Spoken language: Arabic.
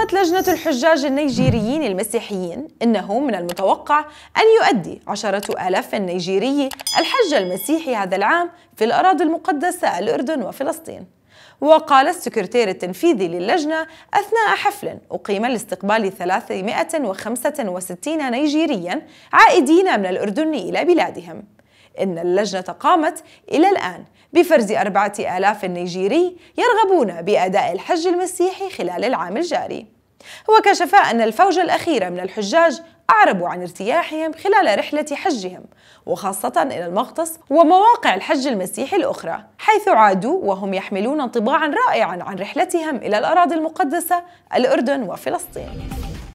قامت لجنة الحجاج النيجيريين المسيحيين إنه من المتوقع أن يؤدي عشرة آلاف نيجيري الحج المسيحي هذا العام في الأراضي المقدسة الأردن وفلسطين وقال السكرتير التنفيذي للجنة أثناء حفل أقيم لاستقبال 365 نيجيريا عائدين من الأردن إلى بلادهم إن اللجنة قامت إلى الآن بفرز أربعة آلاف نيجيري يرغبون بأداء الحج المسيحي خلال العام الجاري وكشف أن الفوجة الأخيرة من الحجاج أعربوا عن ارتياحهم خلال رحلة حجهم وخاصة إلى المغطس ومواقع الحج المسيحي الأخرى حيث عادوا وهم يحملون انطباعا رائعا عن رحلتهم إلى الأراضي المقدسة الأردن وفلسطين